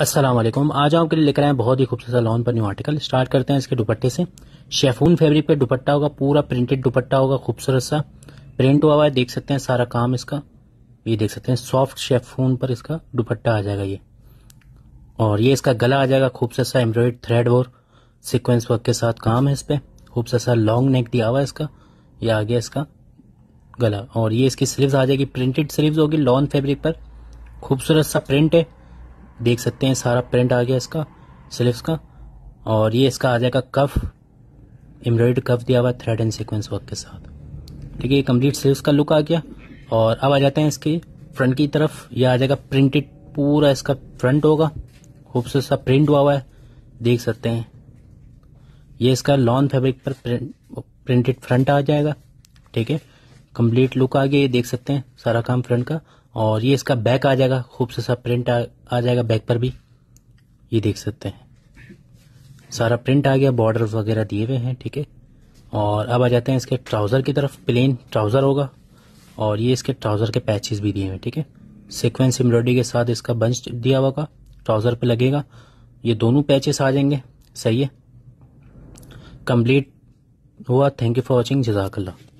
असलम आज आपके लिए लेकर आए बहुत ही खूबसूरत लॉन पर न्यू आर्टिकल स्टार्ट करते हैं इसके दुपट्टे से शेफून फैब्रिक पे दुपट्टा होगा पूरा प्रिंटेड दुपट्टा होगा खूबसूरत सा प्रिंट हुआ हुआ है देख सकते हैं सारा काम इसका ये देख सकते हैं सॉफ्ट शेफून पर इसका दुपट्टा आ जाएगा ये और ये इसका गला आ जाएगा खूबसूरत सा एम्ब्रॉयड थ्रेड और सिक्वेंस वर्क के साथ काम है इस पर खूबसूरत सा लॉन्ग नेक दिया हुआ है इसका ये आ गया इसका गला और ये इसकी स्लीव्स आ जाएगी प्रिंटेड स्लीव्स होगी लॉन फैब्रिक पर खूबसूरत सा प्रिंट है देख सकते हैं सारा प्रिंट आ गया इसका स्लिप्स का और ये इसका आ जाएगा कफ एम्ब्रॉयड कफ दिया हुआ थ्रेड एंड सिक्वेंस वर्क के साथ ठीक है ये कम्प्लीट स्लिप्स का लुक आ गया और अब आ जाते हैं इसके फ्रंट की तरफ यह आ जाएगा प्रिंटेड पूरा इसका फ्रंट होगा खूबसूरत सा प्रिंट हुआ हुआ है देख सकते हैं ये इसका लॉन्ग फैब्रिक पर प्रिंटेड फ्रंट आ जाएगा ठीक है कंप्लीट लुक आ गया ये देख सकते हैं सारा काम फ्रंट का और ये इसका बैक आ जाएगा खूब से सा प्रिंट आ, आ जाएगा बैक पर भी ये देख सकते हैं सारा प्रिंट आ गया बॉर्डर वगैरह दिए हुए हैं ठीक है और अब आ जाते हैं इसके ट्राउज़र की तरफ प्लेन ट्राउज़र होगा और ये इसके ट्राउज़र के पैचेस भी दिए हुए हैं ठीक है सिक्वेंस एम्ब्रॉयडरी के साथ इसका बंच दिया हुआ ट्राउज़र पे लगेगा ये दोनों पैचेस आ जाएंगे सही है कंप्लीट हुआ थैंक यू फॉर वॉचिंग जजाकल्ला